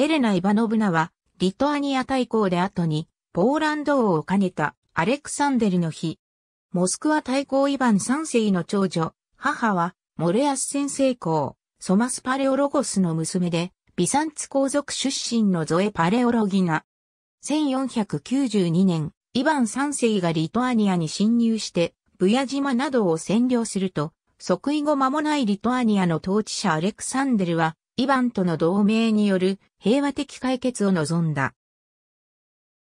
エレナ・イバノブナは、リトアニア大公で後に、ポーランド王を兼ねたアレクサンデルの日。モスクワ大公イヴァン三世の長女、母は、モレアス先生公、ソマス・パレオロゴスの娘で、ビサンツ皇族出身のゾエ・パレオロギナ。1492年、イヴァン三世がリトアニアに侵入して、ブヤ島などを占領すると、即位後間もないリトアニアの統治者アレクサンデルは、イバンとの同盟による平和的解決を望んだ。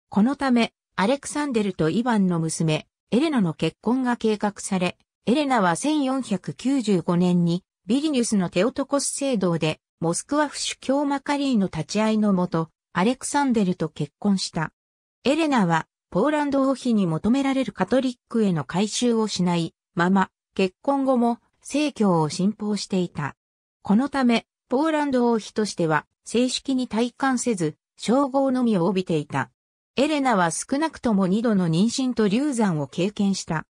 このため、アレクサンデルとイバンの娘、エレナの結婚が計画され、エレナは1495年にビリニュスのテオトコス聖堂でモスクワ府主教マカリーの立ち会いのもと、アレクサンデルと結婚した。エレナはポーランド王妃に求められるカトリックへの改修をしないまま、結婚後も聖教を信奉していた。このため、ポーランド王妃としては正式に体感せず、称号のみを帯びていた。エレナは少なくとも2度の妊娠と流産を経験した。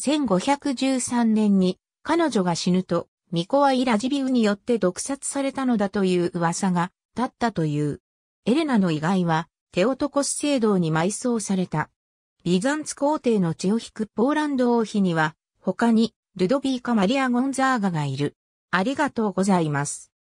1513年に彼女が死ぬと、ミコはイ・ラジビウによって毒殺されたのだという噂が立ったという。エレナの遺骸はテオトコス聖堂に埋葬された。ビザンツ皇帝の血を引くポーランド王妃には、他にルドビーカ・マリア・ゴンザーガがいる。ありがとうございます。